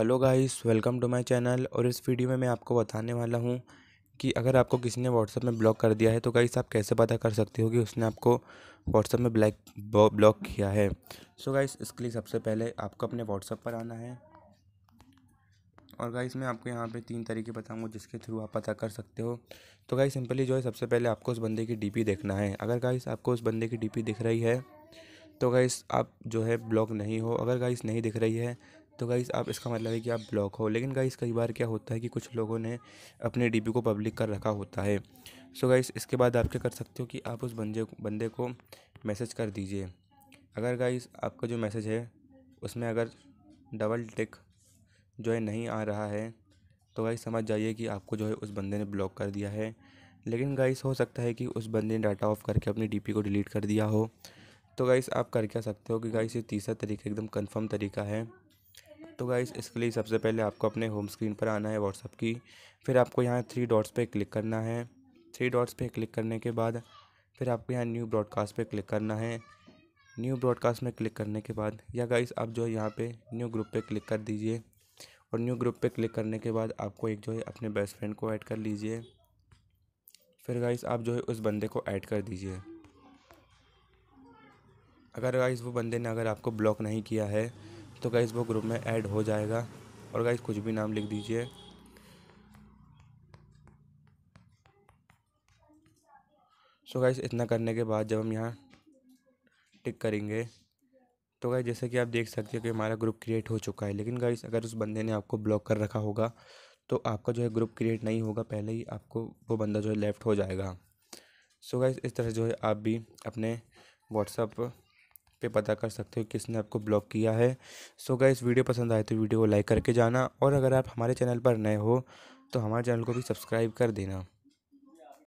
hello guys welcome to my channel और इस video में मैं आपको बताने वाला हूँ कि अगर आपको किसी ने व्हाट्सअप में ब्लॉक कर दिया है तो गाइस आप कैसे पता कर सकते हो कि उसने आपको व्हाट्सअप में ब्लैक ब्लॉक किया है सो so गाइस इसके लिए सबसे पहले आपको अपने व्हाट्सअप पर आना है और गाइस मैं आपको यहाँ पर तीन तरीके बताऊँगा जिसके थ्रू आप पता कर सकते हो तो गाइस सिंपली जो है सबसे पहले आपको उस बंदे की डी देखना है अगर गाइस आपको उस बंदे की डी दिख रही है तो गाइस आप जो है ब्लॉक नहीं हो अगर गाइस नहीं दिख रही है तो गाइस आप इसका मतलब है कि आप ब्लॉक हो लेकिन गाइस कई बार क्या होता है कि कुछ लोगों ने अपने डी को पब्लिक कर रखा होता है सो गाइस इसके बाद आप क्या कर सकते हो कि आप उस बंदे बंदे को मैसेज कर दीजिए अगर गाइस आपका जो मैसेज है उसमें अगर डबल टिक जो है नहीं आ रहा है तो गाइस समझ जाइए कि आपको जो है उस बंदे ने ब्लॉक कर दिया है लेकिन गाइस हो सकता है कि उस बंदे ने डाटा ऑफ करके अपनी डीपी को डिलीट कर दिया हो तो गाइस आप कर क्या सकते हो कि गाइस ये तीसरा तरीका एकदम कंफर्म तरीका है तो गाइस इसके लिए सबसे पहले आपको अपने होम स्क्रीन पर आना है व्हाट्सअप की फिर आपको यहाँ थ्री डॉट्स पे क्लिक करना है थ्री डॉट्स पे क्लिक करने के बाद फिर आपको यहाँ न्यू ब्रॉडकास्ट पे क्लिक करना है न्यू ब्रॉडकास्ट में क्लिक करने के बाद या गाइस आप जो है यहाँ पर न्यू ग्रुप पे क्लिक कर दीजिए और न्यू ग्रुप पर क्लिक करने के बाद आपको एक जो है अपने बेस्ट फ्रेंड को ऐड कर लीजिए फिर गाइस आप जो है उस बंदे को ऐड कर दीजिए अगर गाइस वो बंदे ने अगर आपको ब्लॉक नहीं किया है तो गाइज़ वो ग्रुप में ऐड हो जाएगा और गाइज़ कुछ भी नाम लिख दीजिए सो गाइज़ इतना करने के बाद जब हम यहाँ टिक करेंगे तो गाइज जैसे कि आप देख सकते हो कि हमारा ग्रुप क्रिएट हो चुका है लेकिन गाइज अगर उस बंदे ने आपको ब्लॉक कर रखा होगा तो आपका जो है ग्रुप क्रिएट नहीं होगा पहले ही आपको वो बंदा जो है लेफ़्ट हो जाएगा सो so गाइज इस तरह जो है आप भी अपने व्हाट्सअप पे पता कर सकते हो किसने आपको ब्लॉक किया है सो इस वीडियो पसंद आए तो वीडियो को लाइक करके जाना और अगर आप हमारे चैनल पर नए हो तो हमारे चैनल को भी सब्सक्राइब कर देना